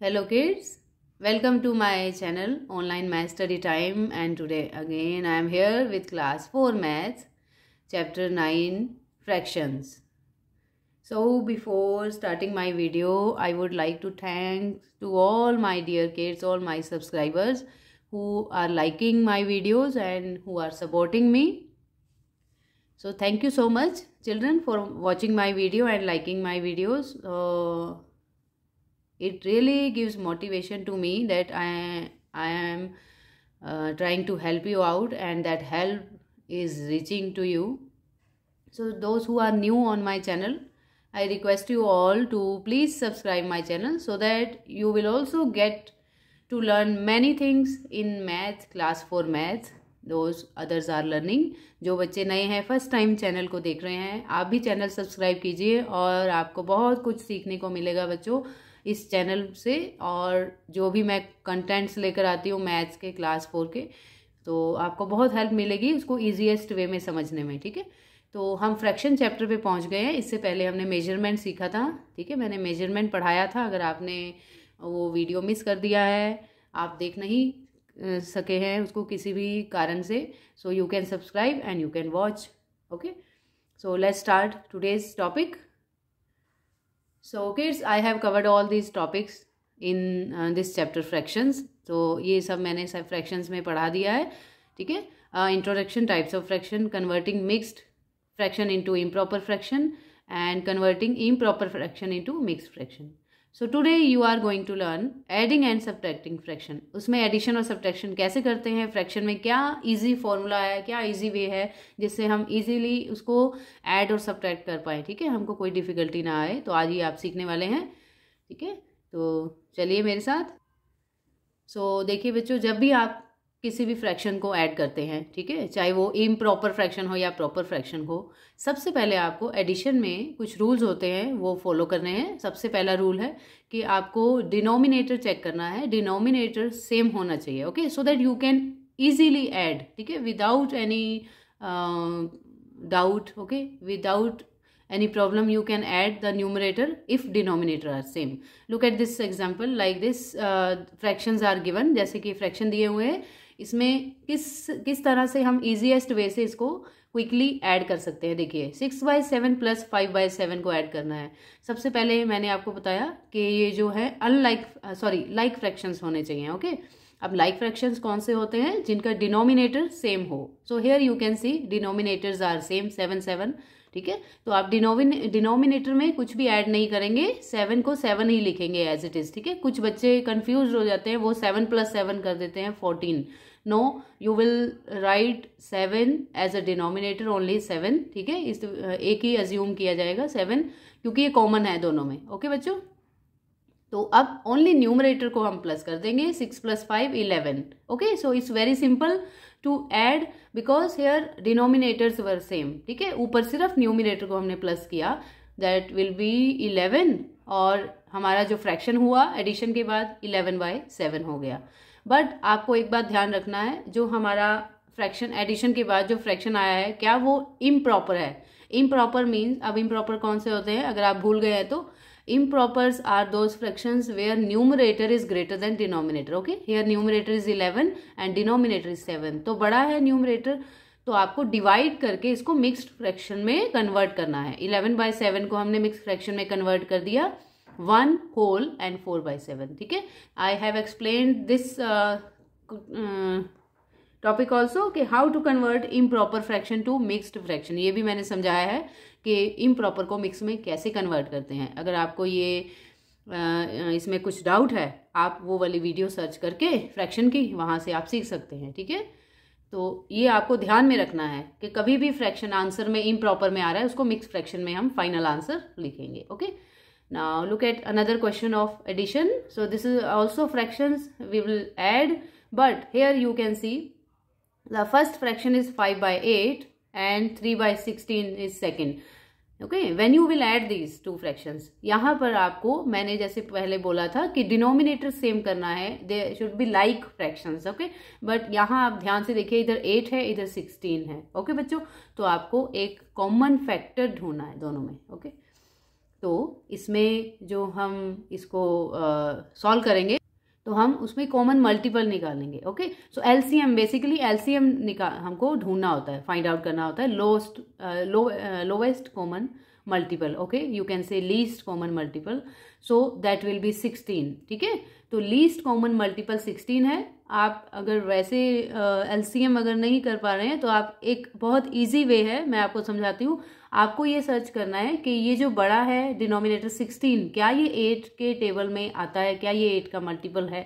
hello kids welcome to my channel online math study time and today again i am here with class 4 maths chapter 9 fractions so before starting my video i would like to thank to all my dear kids all my subscribers who are liking my videos and who are supporting me so thank you so much children for watching my video and liking my videos uh, it really gives motivation to me that i i am uh, trying to help you out and that help is reaching to you so those who are new on my channel i request you all to please subscribe my channel so that you will also get to learn many things in math class 4 math those others are learning जो बच्चे नए हैं first time channel को देख रहे हैं आप भी channel subscribe कीजिए और आपको बहुत कुछ सीखने को मिलेगा बच्चों इस चैनल से और जो भी मैं कंटेंट्स लेकर आती हूँ मैथ्स के क्लास फोर के तो आपको बहुत हेल्प मिलेगी उसको ईजिएस्ट वे में समझने में ठीक है तो हम फ्रैक्शन चैप्टर पे पहुंच गए हैं इससे पहले हमने मेजरमेंट सीखा था ठीक है मैंने मेजरमेंट पढ़ाया था अगर आपने वो वीडियो मिस कर दिया है आप देख नहीं सके हैं उसको किसी भी कारण से so you can subscribe and you can watch okay so let's start today's topic so kids I have covered all this topics in this chapter fractions तो ये सब मैंने सब फ्रैक्शंस में पढ़ा दिया है ठीक है introduction types of fraction converting mixed fraction इम improper fraction and converting improper fraction into mixed fraction so today you are going to learn adding and subtracting fraction उसमें एडिशन और सब्ट्रैक्शन कैसे करते हैं फ्रैक्शन में क्या इजी फॉर्मूला है क्या इजी वे है जिससे हम इजीली उसको ऐड और सब्ट्रैक्ट कर पाए ठीक है हमको कोई डिफिकल्टी ना आए तो आज ही आप सीखने वाले हैं ठीक है तो चलिए मेरे साथ सो so, देखिए बच्चों जब भी आप किसी भी फ्रैक्शन को ऐड करते हैं ठीक है चाहे वो इम प्रॉपर फ्रैक्शन हो या प्रॉपर फ्रैक्शन हो सबसे पहले आपको एडिशन में कुछ रूल्स होते हैं वो फॉलो करने हैं सबसे पहला रूल है कि आपको डिनोमिनेटर चेक करना है डिनोमिनेटर सेम होना चाहिए okay so that you can easily add ठीक है without any doubt okay without any problem you can add the numerator if denominator are same look at this example like this fraction are given जैसे कि fraction दिए हुए हैं इसमें किस किस तरह से हम ईजिएस्ट वे से इसको क्विकली ऐड कर सकते हैं देखिए six by seven plus five by seven को ऐड करना है सबसे पहले मैंने आपको बताया कि ये जो है अनलाइक सॉरी लाइक फ्रैक्शंस होने चाहिए ओके अब लाइक फ्रैक्शंस कौन से होते हैं जिनका डिनोमिनेटर सेम हो so here you can see denominators are same seven seven ठीक है तो आप डिनोविन डिनोमिनेटर में कुछ भी ऐड नहीं करेंगे सेवन को सेवन ही लिखेंगे एज इट इज़ ठीक है कुछ बच्चे कन्फ्यूज हो जाते हैं वो सेवन प्लस सेवन कर देते हैं fourteen no you will write seven as a denominator only seven ठीक है इस एक ही अज्यूम किया जाएगा सेवन क्योंकि ये कॉमन है दोनों में ओके okay, बच्चों तो अब ओनली न्यूमरेटर को हम प्लस कर देंगे six plus five eleven okay so it's very simple to add because here denominators were same ठीक है ऊपर सिर्फ न्यूमिनेटर को हमने प्लस किया दैट विल बी इलेवन और हमारा जो फ्रैक्शन हुआ एडिशन के बाद इलेवन बाय सेवन हो गया बट आपको एक बात ध्यान रखना है जो हमारा फ्रैक्शन एडिशन के बाद जो फ्रैक्शन आया है क्या वो इम्प्रॉपर है इम्प्रॉपर मीन्स अब इम्प्रॉपर कौन से होते हैं अगर आप भूल गए हैं तो Impropers are those fractions where numerator is greater than denominator. Okay, here numerator is 11 and denominator is 7. to bada hai numerator तो आपको डिवाइड करके इसको मिक्स्ड फ्रैक्शन में कन्वर्ट करना है इलेवन बाय सेवन को हमने मिक्स फ्रैक्शन में कन्वर्ट कर दिया one whole and four by seven ठीक है I have explain this topic also कि how to convert improper fraction to mixed fraction ये भी मैंने समझाया है कि इम प्रॉपर को मिक्स में कैसे कन्वर्ट करते हैं अगर आपको ये इसमें कुछ डाउट है आप वो वाली वीडियो सर्च करके फ्रैक्शन की वहाँ से आप सीख सकते हैं ठीक है तो ये आपको ध्यान में रखना है कि कभी भी फ्रैक्शन आंसर में इम प्रॉपर में आ रहा है उसको मिक्स फ्रैक्शन में हम फाइनल आंसर लिखेंगे okay now look at another question of addition so this is also fraction we will add but here you can see the first fraction is 5 by 8 and 3 by 16 is second okay when you will add these two fraction यहाँ पर आपको मैंने जैसे पहले बोला था कि denominator same करना है they should be like fraction okay but यहाँ आप ध्यान से देखिए इधर एट है इधर सिक्सटीन है ओके okay, बच्चों तो आपको एक कॉमन फैक्टर ढूंढना है दोनों में ओके okay? तो इसमें जो हम इसको सॉल्व uh, करेंगे तो हम उसमें कॉमन मल्टीपल निकालेंगे okay so LCM basically LCM निकाल हमको ढूंढना होता है फाइंड आउट करना होता है lost low lowest common multiple okay you can say least common multiple so that will be sixteen ठीक है तो लीस्ट कॉमन मल्टीपल सिक्सटीन है आप अगर वैसे एलसीएम अगर नहीं कर पा रहे हैं तो आप एक बहुत इजी वे है मैं आपको समझाती हूँ आपको ये सर्च करना है कि ये जो बड़ा है डिनोमिनेटर सिक्सटीन क्या ये एट के टेबल में आता है क्या ये एट का मल्टीपल है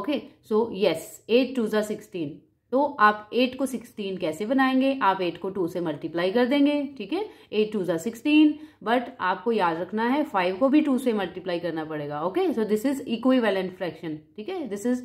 okay so yes eight two ज़ा सिक्सटीन तो आप एट को सिक्सटीन कैसे बनाएंगे आप एट को टू से मल्टीप्लाई कर देंगे ठीक है एट टू ज़ा सिक्सटीन बट आपको याद रखना है फाइव को भी टू से मल्टीप्लाई करना पड़ेगा ओके सो दिस इज इक्वी फ्रैक्शन ठीक है this is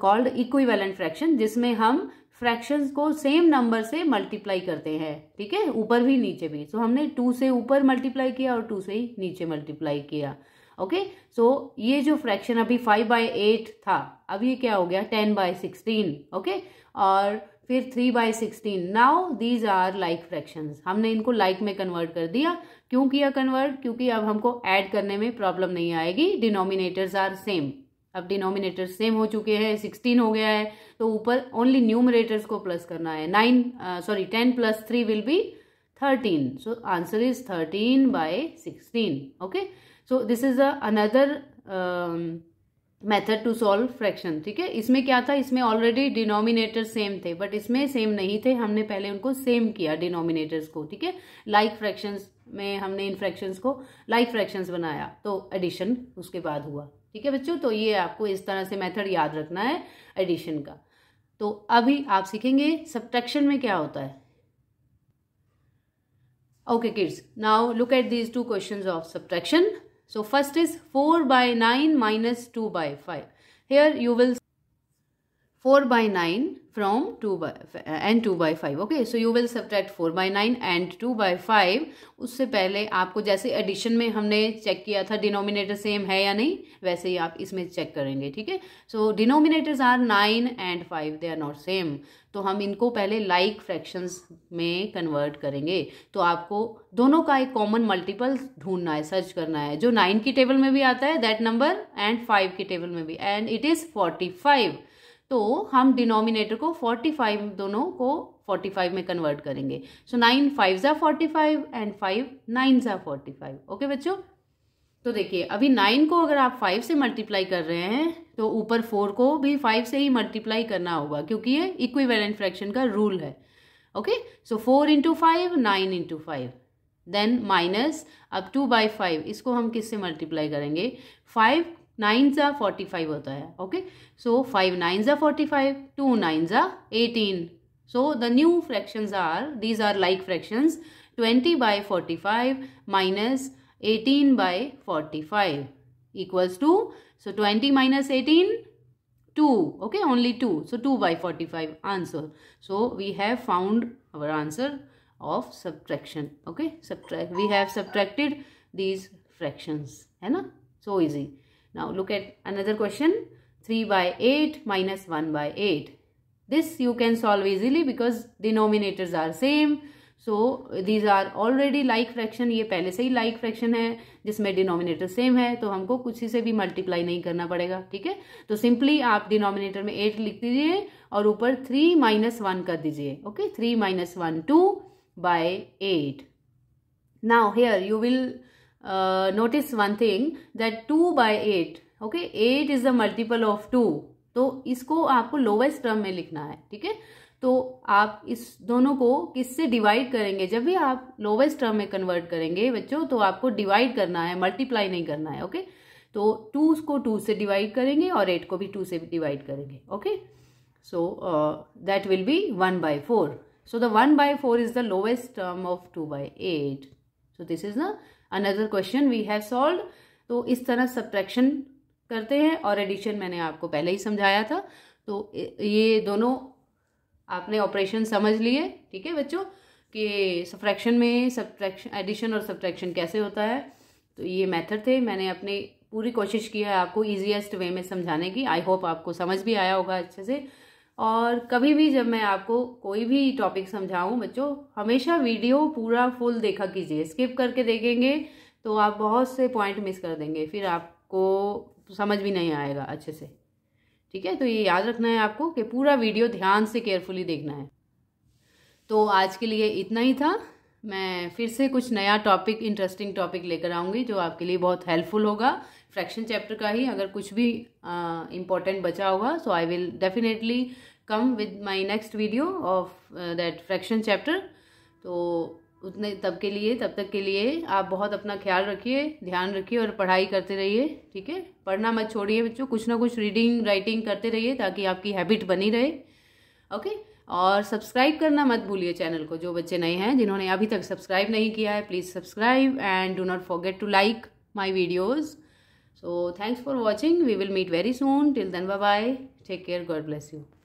called equivalent fraction जिसमें हम फ्रैक्शन को सेम नंबर से मल्टीप्लाई करते हैं ठीक है ऊपर भी नीचे भी सो so, हमने टू से ऊपर मल्टीप्लाई किया और टू से ही नीचे मल्टीप्लाई किया ओके okay? सो so, ये जो फ्रैक्शन अभी फाइव बाय एट था अब ये क्या हो गया टेन बाय सिक्सटीन ओके और फिर three by sixteen now these are like fraction हमने इनको लाइक like में कन्वर्ट कर दिया क्यों किया कन्वर्ट क्योंकि अब हमको ऐड करने में प्रॉब्लम नहीं आएगी डिनोमिनेटर्स आर सेम अब डिनोमिनेटर सेम हो चुके हैं सिक्सटीन हो गया है तो ऊपर ओनली न्यूमरेटर्स को प्लस करना है nine sorry ten plus three will be thirteen so answer is thirteen by sixteen okay so this is another method to solve fraction ठीक है इसमें क्या था इसमें ऑलरेडी डिनोमिनेटर सेम थे बट इसमें सेम नहीं थे हमने पहले उनको सेम किया डिनोमिनेटर्स को ठीक है लाइक फ्रैक्शंस में हमने इन फ्रैक्शंस को लाइक like फ्रैक्शंस बनाया तो एडिशन उसके बाद हुआ ठीक है बच्चों तो ये आपको इस तरह से मेथड याद रखना है एडिशन का तो अभी आप सीखेंगे सब्ट्रैक्शन में क्या होता है okay kids now look at these two question of subtraction so first is four by nine minus two by five here you will four by nine from two by and two by five okay so you will subtract four by nine and two by five उससे पहले आपको जैसे addition में हमने check किया था denominator same है या नहीं वैसे ही आप इसमें चेक करेंगे ठीक है so denominators are nine and five they are not same तो हम इनको पहले लाइक like फ्रैक्शंस में कन्वर्ट करेंगे तो आपको दोनों का एक कॉमन मल्टीपल ढूंढना है सर्च करना है जो नाइन की टेबल में भी आता है दैट नंबर एंड फाइव की टेबल में भी and it is forty five तो हम डिनोमिनेटर को 45 दोनों को 45 में कन्वर्ट करेंगे सो नाइन फाइव ज़ा forty five and five nine ज़ा फोर्टी फाइव ओके बच्चों तो देखिए अभी नाइन को अगर आप फाइव से मल्टीप्लाई कर रहे हैं तो ऊपर फोर को भी फाइव से ही मल्टीप्लाई करना होगा क्योंकि ये इक्विवेलेंट फ्रैक्शन का रूल है okay so four into five nine into five then minus अब टू बाई फाइव इसको हम किससे मल्टीप्लाई करेंगे फाइव नाइन ज़ा फोर्टी फाइव होता है ओके सो फाइव नाइन ज़ा फोर्टी फाइव टू नाइन ज़ा eighteen so the new fractions are these are like fractions twenty by forty five minus eighteen forty five equals to so 20 minus 18 2 okay only 2 so 2 by 45 answer so we have found our answer of subtraction okay subtract we have subtracted these fractions hai na so easy Now look at another question 3 by 8 minus 1 by 8. This you can solve easily because denominators are same. So these are already like fraction ये पहले से ही like like fraction है जिसमें denominator same है तो हमको कुछ ही से भी मल्टीप्लाई नहीं करना पड़ेगा ठीक है तो सिंपली आप डिनोमिनेटर में एट लिख दीजिए और ऊपर थ्री माइनस वन कर दीजिए okay three minus one two by eight now here you will uh, notice one thing that 2 by okay eight is the multiple of two तो इसको आपको लोवेस्ट टर्म में लिखना है ठीक है तो आप इस दोनों को किससे डिवाइड करेंगे जब भी आप लोवेस्ट टर्म में कन्वर्ट करेंगे बच्चों तो आपको डिवाइड करना है मल्टीप्लाई नहीं करना है ओके तो टू को टू से डिवाइड करेंगे और एट को भी टू से डिवाइड करेंगे okay so that will be one by four so the one by four is the lowest term of two by eight so this is the another question we have solve तो इस तरह subtraction करते हैं और addition मैंने आपको पहले ही समझाया था तो ये दोनों आपने ऑपरेशन समझ लिए ठीक है बच्चों कि सब्ट्रैक्शन में सब्ट्रैक्शन एडिशन और सब्ट्रैक्शन कैसे होता है तो ये मेथड थे मैंने अपनी पूरी कोशिश की है आपको ईजिएस्ट वे में समझाने की आई होप आपको समझ भी आया होगा अच्छे से और कभी भी जब मैं आपको कोई भी टॉपिक समझाऊं बच्चों हमेशा वीडियो पूरा फुल देखा कीजिए स्किप करके देखेंगे तो आप बहुत से पॉइंट मिस कर देंगे फिर आपको समझ भी नहीं आएगा अच्छे से ठीक है तो ये याद रखना है आपको कि पूरा वीडियो ध्यान से केयरफुली देखना है तो आज के लिए इतना ही था मैं फिर से कुछ नया टॉपिक इंटरेस्टिंग टॉपिक लेकर आऊँगी जो आपके लिए बहुत हेल्पफुल होगा फ्रैक्शन चैप्टर का ही अगर कुछ भी इम्पोर्टेंट बचा होगा so I will definitely come with my next video of that fraction chapter तो उतने तब के लिए तब तक के लिए आप बहुत अपना ख्याल रखिए ध्यान रखिए और पढ़ाई करते रहिए ठीक है पढ़ना मत छोड़िए बच्चों कुछ ना कुछ रीडिंग राइटिंग करते रहिए ताकि आपकी हैबिट बनी रहे ओके okay? और सब्सक्राइब करना मत भूलिए चैनल को जो बच्चे नए हैं जिन्होंने अभी तक सब्सक्राइब नहीं किया है please subscribe and do not forget to like my videos so thanks for watching we will meet very soon till then bye bye take care God bless you